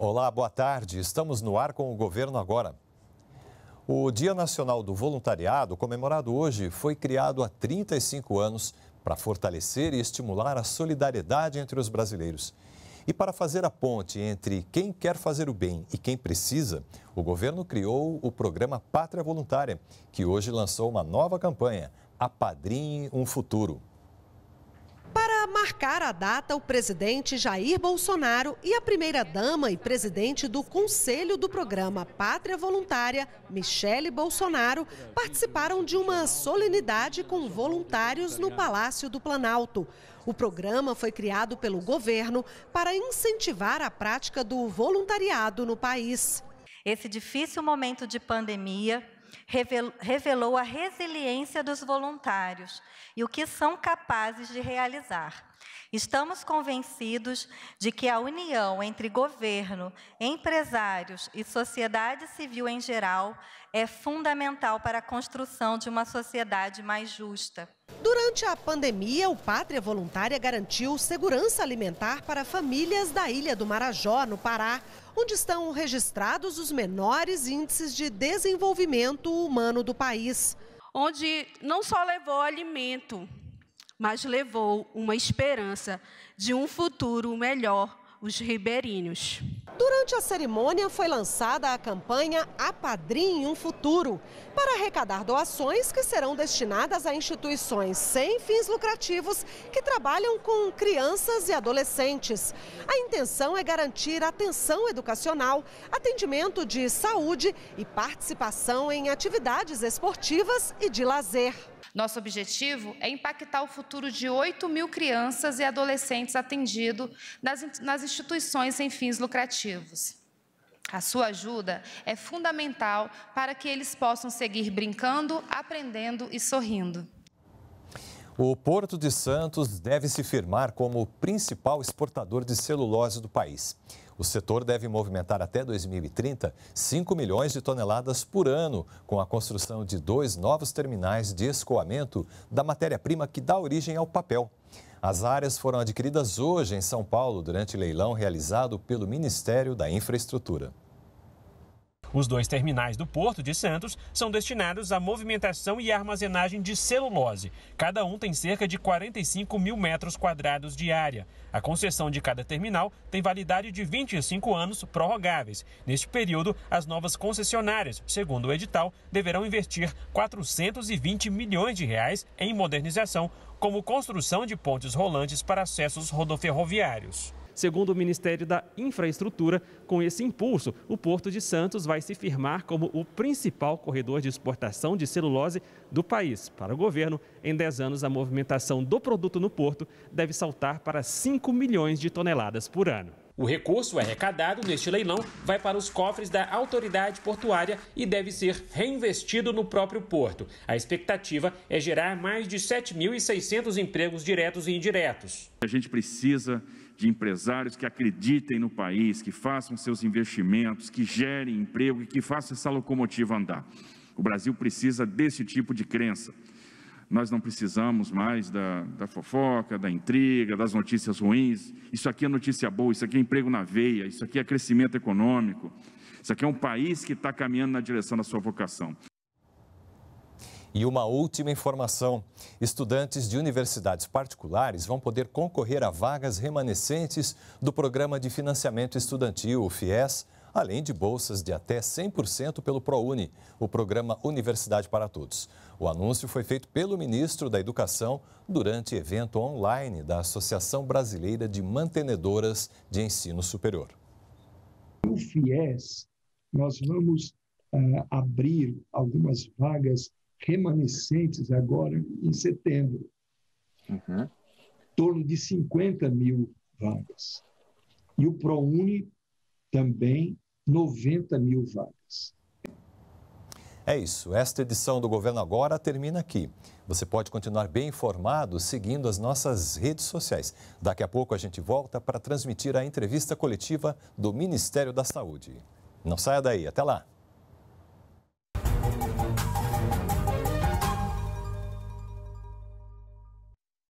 Olá, boa tarde. Estamos no ar com o governo agora. O Dia Nacional do Voluntariado, comemorado hoje, foi criado há 35 anos para fortalecer e estimular a solidariedade entre os brasileiros. E para fazer a ponte entre quem quer fazer o bem e quem precisa, o governo criou o programa Pátria Voluntária, que hoje lançou uma nova campanha, Apadrinhe um Futuro marcar a data, o presidente Jair Bolsonaro e a primeira-dama e presidente do Conselho do Programa Pátria Voluntária, Michele Bolsonaro, participaram de uma solenidade com voluntários no Palácio do Planalto. O programa foi criado pelo governo para incentivar a prática do voluntariado no país. Esse difícil momento de pandemia revelou a resiliência dos voluntários e o que são capazes de realizar. Estamos convencidos de que a união entre governo, empresários e sociedade civil em geral é fundamental para a construção de uma sociedade mais justa. Durante a pandemia, o Pátria Voluntária garantiu segurança alimentar para famílias da Ilha do Marajó, no Pará, onde estão registrados os menores índices de desenvolvimento humano do país. Onde não só levou alimento, mas levou uma esperança de um futuro melhor os ribeirinhos. Durante a cerimônia foi lançada a campanha Apadrinhe um Futuro, para arrecadar doações que serão destinadas a instituições sem fins lucrativos que trabalham com crianças e adolescentes. A intenção é garantir atenção educacional, atendimento de saúde e participação em atividades esportivas e de lazer. Nosso objetivo é impactar o futuro de 8 mil crianças e adolescentes atendidos nas instituições sem fins lucrativos. A sua ajuda é fundamental para que eles possam seguir brincando, aprendendo e sorrindo. O Porto de Santos deve se firmar como o principal exportador de celulose do país. O setor deve movimentar até 2030 5 milhões de toneladas por ano, com a construção de dois novos terminais de escoamento da matéria-prima que dá origem ao papel. As áreas foram adquiridas hoje em São Paulo durante leilão realizado pelo Ministério da Infraestrutura. Os dois terminais do Porto de Santos são destinados à movimentação e armazenagem de celulose. Cada um tem cerca de 45 mil metros quadrados de área. A concessão de cada terminal tem validade de 25 anos prorrogáveis. Neste período, as novas concessionárias, segundo o edital, deverão investir 420 milhões de reais em modernização, como construção de pontes rolantes para acessos rodoferroviários. Segundo o Ministério da Infraestrutura, com esse impulso, o Porto de Santos vai se firmar como o principal corredor de exportação de celulose do país. Para o governo, em 10 anos, a movimentação do produto no porto deve saltar para 5 milhões de toneladas por ano. O recurso é arrecadado neste leilão vai para os cofres da autoridade portuária e deve ser reinvestido no próprio porto. A expectativa é gerar mais de 7.600 empregos diretos e indiretos. A gente precisa de empresários que acreditem no país, que façam seus investimentos, que gerem emprego e que façam essa locomotiva andar. O Brasil precisa desse tipo de crença. Nós não precisamos mais da, da fofoca, da intriga, das notícias ruins. Isso aqui é notícia boa, isso aqui é emprego na veia, isso aqui é crescimento econômico. Isso aqui é um país que está caminhando na direção da sua vocação. E uma última informação: estudantes de universidades particulares vão poder concorrer a vagas remanescentes do Programa de Financiamento Estudantil, o FIES, além de bolsas de até 100% pelo ProUni, o programa Universidade para Todos. O anúncio foi feito pelo ministro da Educação durante evento online da Associação Brasileira de Mantenedoras de Ensino Superior. No FIES, nós vamos uh, abrir algumas vagas remanescentes agora em setembro. Uhum. Em torno de 50 mil vagas. E o ProUni também 90 mil vagas. É isso. Esta edição do Governo Agora termina aqui. Você pode continuar bem informado seguindo as nossas redes sociais. Daqui a pouco a gente volta para transmitir a entrevista coletiva do Ministério da Saúde. Não saia daí. Até lá.